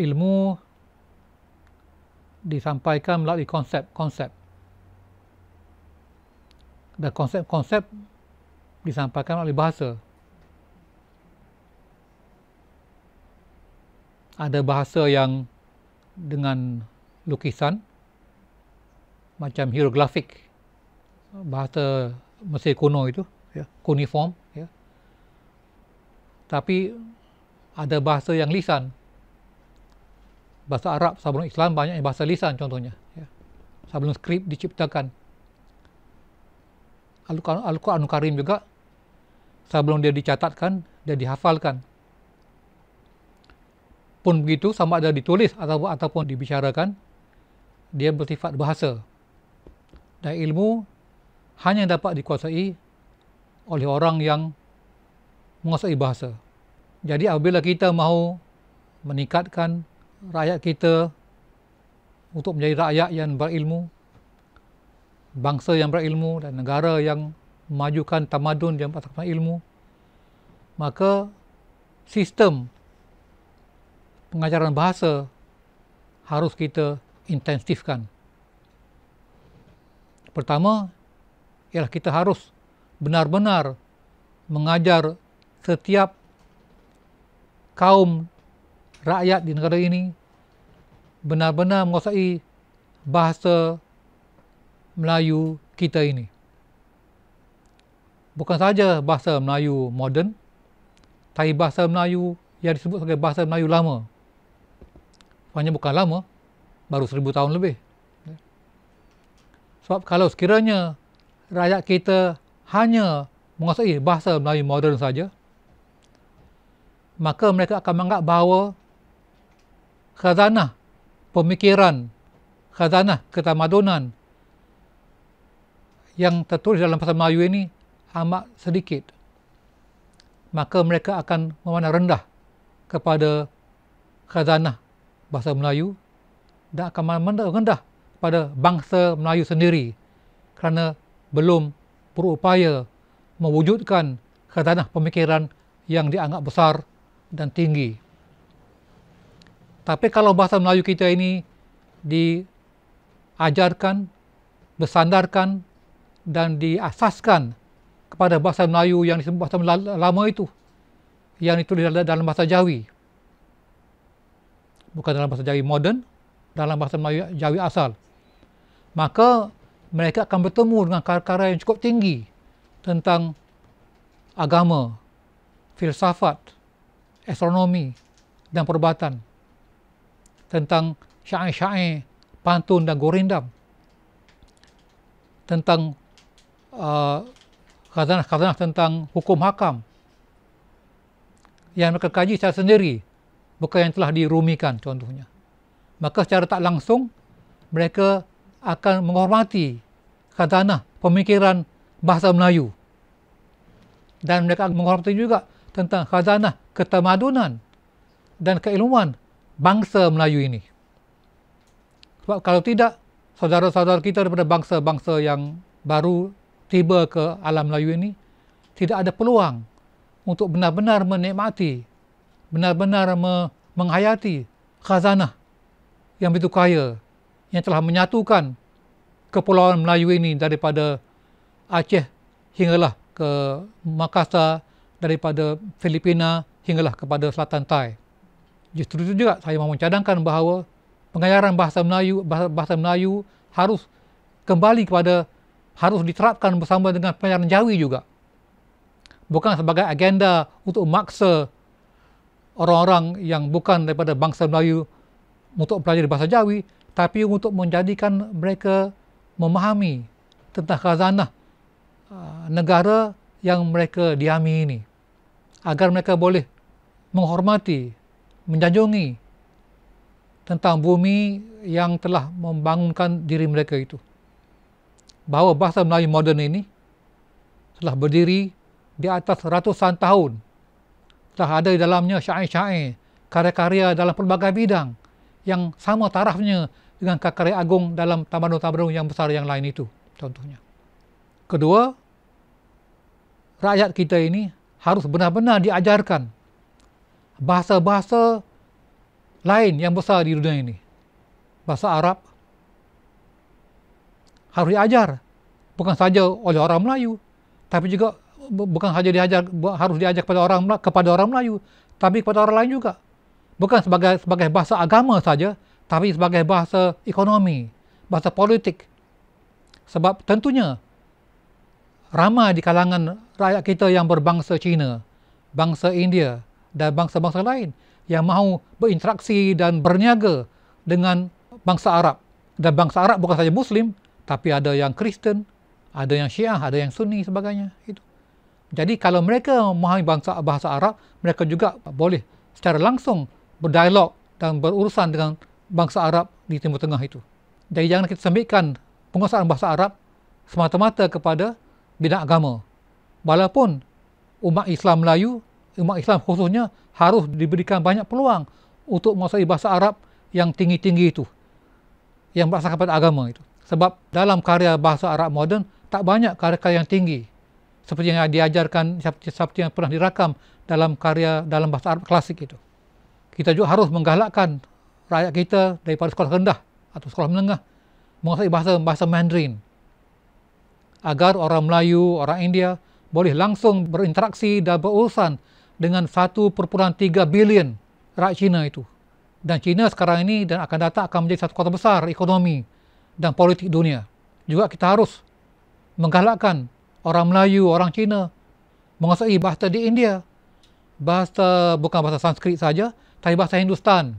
ilmu disampaikan melalui konsep-konsep. Dan konsep-konsep disampaikan melalui bahasa. Ada bahasa yang dengan lukisan macam hieroglyphic bahasa Mesir kuno itu ya kuniform ya tapi ada bahasa yang lisan bahasa Arab sebelum Islam banyaknya bahasa lisan contohnya ya. sebelum skrip diciptakan Al-Quran Karim juga sebelum dia dicatatkan dia dihafalkan pun begitu sama ada ditulis ataupun ataupun dibicarakan dia bersifat bahasa dan ilmu hanya dapat dikuasai oleh orang yang menguasai bahasa jadi apabila kita mahu meningkatkan rakyat kita untuk menjadi rakyat yang berilmu, bangsa yang berilmu dan negara yang memajukan tamadun yang berdasarkan ilmu, maka sistem pengajaran bahasa harus kita intensifkan. Pertama, ialah kita harus benar-benar mengajar setiap kaum rakyat di negara ini benar-benar menguasai bahasa Melayu kita ini. Bukan sahaja bahasa Melayu moden, tapi bahasa Melayu yang disebut sebagai bahasa Melayu lama. Maksudnya bukan lama, baru seribu tahun lebih. Sebab kalau sekiranya rakyat kita hanya menguasai bahasa Melayu moden saja, maka mereka akan menganggap bahawa khazanah pemikiran, khazanah ketamadunan yang tertulis dalam bahasa Melayu ini amat sedikit. Maka mereka akan memandang rendah kepada khazanah bahasa Melayu dan akan memandang rendah kepada bangsa Melayu sendiri kerana belum berupaya mewujudkan khazanah pemikiran yang dianggap besar dan tinggi. Tapi kalau bahasa Melayu kita ini diajarkan, bersandarkan dan diasaskan kepada bahasa Melayu yang disebut bahasa lama itu, yang itu dalam bahasa Jawi, bukan dalam bahasa Jawi moden, dalam bahasa Melayu Jawi asal, maka mereka akan bertemu dengan karya-karya yang cukup tinggi tentang agama, filsafat, astronomi dan perubatan tentang syair-syair pantun dan gorindam tentang uh, khazanah-khazanah tentang hukum hakam yang mereka kaji secara sendiri bukan yang telah dirumikan contohnya maka secara tak langsung mereka akan menghormati khazanah pemikiran bahasa Melayu dan mereka akan menghormati juga tentang khazanah ketamadunan dan keilmuan bangsa Melayu ini. Sebab kalau tidak, saudara-saudara kita daripada bangsa-bangsa yang baru tiba ke alam Melayu ini, tidak ada peluang untuk benar-benar menikmati, benar-benar me menghayati khazanah yang begitu kaya, yang telah menyatukan kepulauan Melayu ini daripada Aceh hinggalah ke Makassar, daripada Filipina hinggalah kepada Selatan Thai. Justru itu juga saya mahu cadangkan bahawa pengajaran bahasa Melayu bahasa, Melayu harus kembali kepada harus diterapkan bersama dengan pengajaran Jawi juga. Bukan sebagai agenda untuk memaksa orang-orang yang bukan daripada bangsa Melayu untuk belajar bahasa Jawi, tapi untuk menjadikan mereka memahami tentang khazanah ah, negara yang mereka diami ini. Agar mereka boleh menghormati, menjanjungi tentang bumi yang telah membangunkan diri mereka itu. Bahawa bahasa Melayu moden ini telah berdiri di atas ratusan tahun. Telah ada di dalamnya syair-syair, karya-karya dalam pelbagai bidang yang sama tarafnya dengan karya agung dalam tamadun-tamadun yang besar yang lain itu, contohnya. Kedua, rakyat kita ini harus benar-benar diajarkan bahasa-bahasa lain yang besar di dunia ini. Bahasa Arab harus diajar. Bukan saja oleh orang Melayu, tapi juga bukan saja diajar harus diajar kepada orang kepada orang Melayu, tapi kepada orang lain juga. Bukan sebagai sebagai bahasa agama saja, tapi sebagai bahasa ekonomi, bahasa politik. Sebab tentunya ramai di kalangan rakyat kita yang berbangsa Cina, bangsa India, dan bangsa-bangsa lain yang mahu berinteraksi dan berniaga dengan bangsa Arab. Dan bangsa Arab bukan saja Muslim, tapi ada yang Kristen, ada yang Syiah, ada yang Sunni sebagainya. Itu. Jadi kalau mereka memahami bangsa bahasa Arab, mereka juga boleh secara langsung berdialog dan berurusan dengan bangsa Arab di Timur Tengah itu. Jadi jangan kita sembikan penguasaan bahasa Arab semata-mata kepada bidang agama. Walaupun umat Islam Melayu umat Islam khususnya harus diberikan banyak peluang untuk menguasai bahasa Arab yang tinggi-tinggi itu yang berasal kepada agama itu sebab dalam karya bahasa Arab moden tak banyak karya-karya yang tinggi seperti yang diajarkan seperti yang pernah dirakam dalam karya dalam bahasa Arab klasik itu kita juga harus menggalakkan rakyat kita daripada sekolah rendah atau sekolah menengah menguasai bahasa bahasa Mandarin agar orang Melayu, orang India boleh langsung berinteraksi dan berurusan dengan 1.3 bilion rakyat China itu. Dan China sekarang ini dan akan datang akan menjadi satu kota besar ekonomi dan politik dunia. Juga kita harus menggalakkan orang Melayu, orang Cina menguasai bahasa di India. Bahasa bukan bahasa Sanskrit saja, tapi bahasa Hindustan.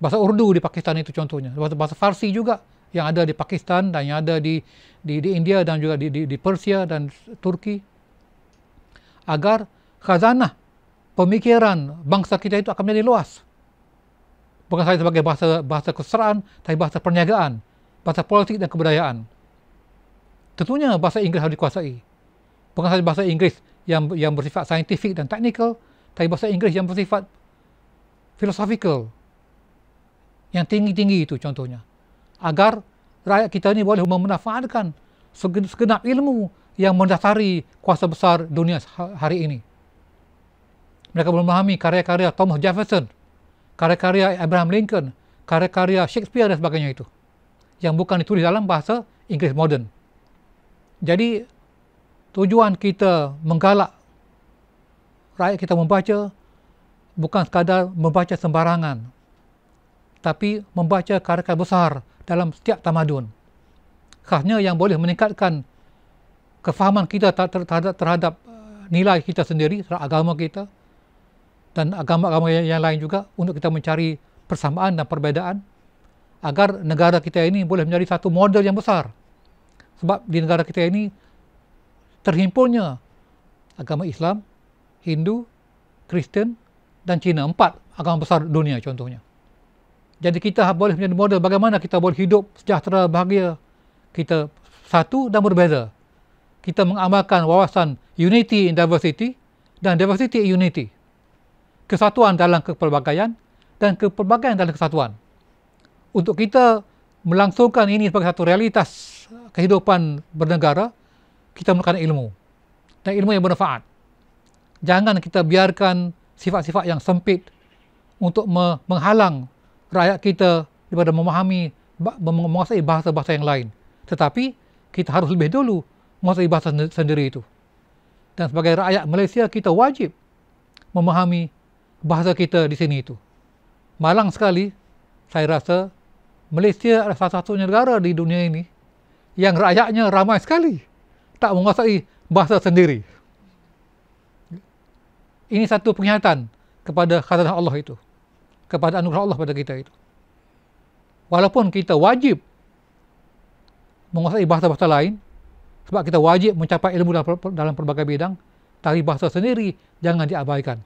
Bahasa Urdu di Pakistan itu contohnya. Bahasa, bahasa Farsi juga yang ada di Pakistan dan yang ada di di, di India dan juga di, di, di Persia dan Turki. Agar khazanah pemikiran bangsa kita itu akan menjadi luas. Bukan saja sebagai bahasa bahasa keseraan, tapi bahasa perniagaan, bahasa politik dan kebudayaan. Tentunya bahasa Inggeris harus dikuasai. Bukan saja bahasa Inggeris yang yang bersifat saintifik dan teknikal, tapi bahasa Inggeris yang bersifat filosofikal. Yang tinggi-tinggi itu contohnya. Agar rakyat kita ini boleh memanfaatkan segenap ilmu yang mendasari kuasa besar dunia ha-, hari ini mereka belum memahami karya-karya Thomas Jefferson, karya-karya Abraham Lincoln, karya-karya Shakespeare dan sebagainya itu yang bukan ditulis dalam bahasa Inggris moden. Jadi tujuan kita menggalak rakyat kita membaca bukan sekadar membaca sembarangan tapi membaca karya-karya besar dalam setiap tamadun. Khasnya yang boleh meningkatkan kefahaman kita terhadap, uh, nilai kita sendiri, agama kita, dan agama-agama yang lain juga untuk kita mencari persamaan dan perbedaan agar negara kita ini boleh menjadi satu model yang besar. Sebab di negara kita ini terhimpunnya agama Islam, Hindu, Kristen dan Cina. Empat agama besar dunia contohnya. Jadi kita ha- boleh menjadi model bagaimana kita boleh hidup sejahtera, bahagia. Kita satu dan berbeza. Kita mengamalkan wawasan unity in diversity dan diversity in unity kesatuan dalam kepelbagaian dan kepelbagaian dalam kesatuan. Untuk kita melangsungkan ini sebagai satu realitas kehidupan bernegara, kita memerlukan ilmu. Dan ilmu yang bermanfaat. Jangan kita biarkan sifat-sifat yang sempit untuk menghalang rakyat kita daripada memahami menguasai bahasa-bahasa yang lain. Tetapi kita harus lebih dulu menguasai bahasa sendiri itu. Dan sebagai rakyat Malaysia, kita wajib memahami bahasa kita di sini itu. Malang sekali, saya rasa Malaysia adalah salah satunya negara di dunia ini yang rakyatnya ramai sekali tak menguasai bahasa sendiri. Ini satu pengingatan kepada khazanah Allah itu, kepada anugerah Allah pada kita itu. Walaupun kita wajib menguasai bahasa-bahasa lain, sebab kita wajib mencapai ilmu dalam pelbagai bidang, tapi bahasa sendiri jangan diabaikan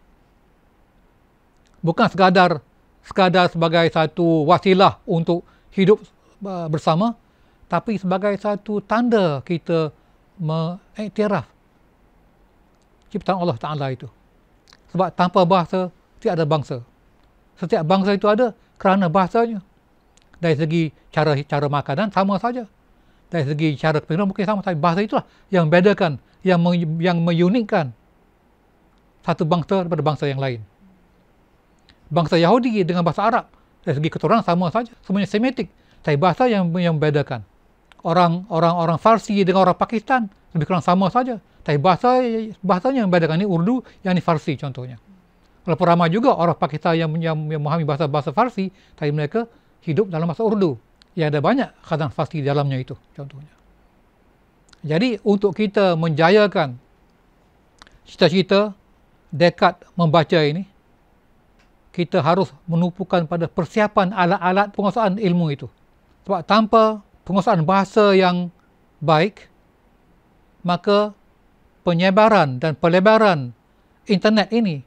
bukan sekadar sekadar sebagai satu wasilah untuk hidup bersama tapi sebagai satu tanda kita mengiktiraf ciptaan Allah Taala itu sebab tanpa bahasa tiada ada bangsa setiap bangsa itu ada kerana bahasanya dari segi cara cara makanan sama saja dari segi cara kepimpinan mungkin sama tapi bahasa itulah yang bedakan yang yang meyunikkan satu bangsa daripada bangsa yang lain bangsa Yahudi dengan bahasa Arab. Dari segi keturunan sama saja, semuanya semitik. Tapi bahasa yang yang membedakan. Orang orang orang Farsi dengan orang Pakistan lebih kurang sama saja. Tapi bahasa bahasanya yang membedakan ini Urdu yang ini Farsi contohnya. Walaupun ramai juga orang Pakistan yang, yang, yang memahami bahasa bahasa Farsi, tapi mereka hidup dalam bahasa Urdu. Ya ada banyak kadang Farsi di dalamnya itu contohnya. Jadi untuk kita menjayakan cita-cita dekat membaca ini, kita harus menumpukan pada persiapan alat-alat penguasaan ilmu itu. Sebab tanpa penguasaan bahasa yang baik, maka penyebaran dan pelebaran internet ini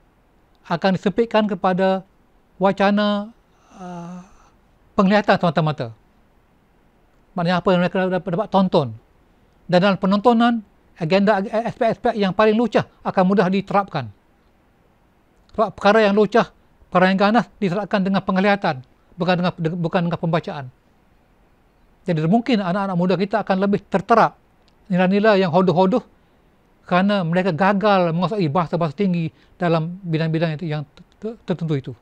akan disempitkan kepada wacana uh, penglihatan semata-mata. Maknanya apa yang mereka dapat tonton. Dan dalam penontonan, agenda aspek-aspek yang paling lucah akan mudah diterapkan. Sebab perkara yang lucah yang Parayangana diserahkan dengan penglihatan bukan dengan bukan dengan pembacaan. Jadi mungkin anak-anak muda kita akan lebih tertera nilai-nilai yang hodoh-hodoh kerana mereka gagal menguasai bahasa-bahasa tinggi dalam bidang-bidang yang tertentu itu.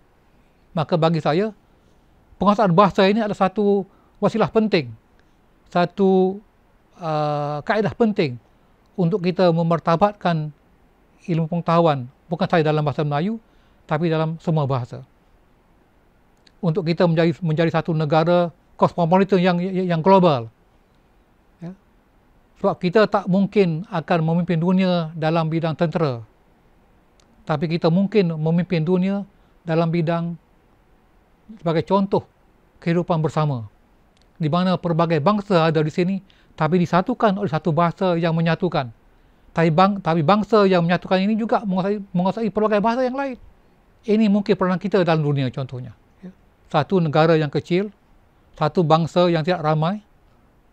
Maka bagi saya, penguasaan bahasa ini adalah satu wasilah penting, satu uh, kaedah penting untuk kita memertabatkan ilmu pengetahuan bukan saja dalam bahasa Melayu tapi dalam semua bahasa. Untuk kita menjadi menjadi satu negara kosmopolitan yang yang global. Ya. Sebab kita tak mungkin akan memimpin dunia dalam bidang tentera. Tapi kita mungkin memimpin dunia dalam bidang sebagai contoh kehidupan bersama. Di mana pelbagai bangsa ada di sini tapi disatukan oleh satu bahasa yang menyatukan. Tapi, tapi bangsa yang menyatukan ini juga menguasai, menguasai pelbagai bahasa yang lain ini mungkin peranan kita dalam dunia contohnya. Ya. Satu negara yang kecil, satu bangsa yang tidak ramai,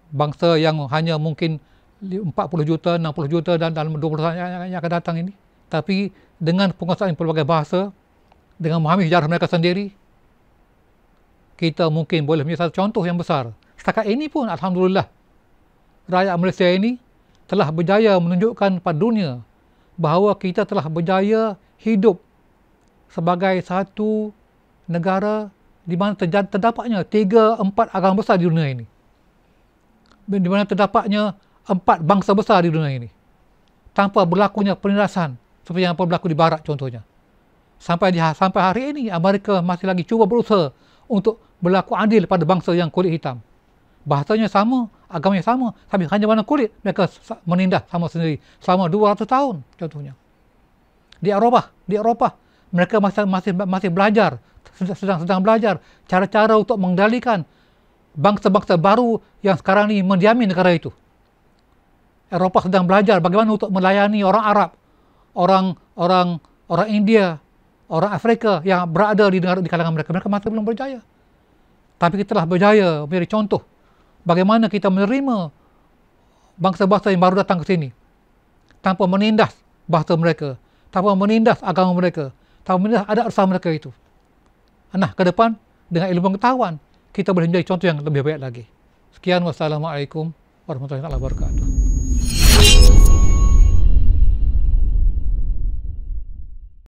bangsa yang hanya mungkin 40 juta, 60 juta dan dalam 20 tahun yang, akan datang ini. Tapi dengan penguasaan pelbagai bahasa, dengan memahami sejarah mereka sendiri, kita mungkin boleh menjadi satu contoh yang besar. Setakat ini pun, Alhamdulillah, rakyat Malaysia ini telah berjaya menunjukkan pada dunia bahawa kita telah berjaya hidup sebagai satu negara di mana terdapatnya tiga empat agama besar di dunia ini. Di mana terdapatnya empat bangsa besar di dunia ini. Tanpa berlakunya penindasan seperti yang berlaku di barat contohnya. Sampai di, ha, sampai hari ini Amerika masih lagi cuba berusaha untuk berlaku adil pada bangsa yang kulit hitam. Bahasanya sama, agamanya sama, tapi hanya warna kulit mereka menindas sama sendiri selama 200 tahun contohnya. Di Eropah, di Eropah mereka masih masih masih belajar sedang sedang belajar cara-cara untuk mengendalikan bangsa-bangsa baru yang sekarang ini mendiami negara itu. Eropah sedang belajar bagaimana untuk melayani orang Arab, orang orang orang India, orang Afrika yang berada di negara di kalangan mereka. Mereka masih belum berjaya. Tapi kita telah berjaya menjadi contoh bagaimana kita menerima bangsa-bangsa yang baru datang ke sini tanpa menindas bahasa mereka, tanpa menindas agama mereka, tahu mereka ada arsa mereka itu. Nah, ke depan dengan ilmu pengetahuan kita boleh menjadi contoh yang lebih baik lagi. Sekian wassalamualaikum warahmatullahi wabarakatuh.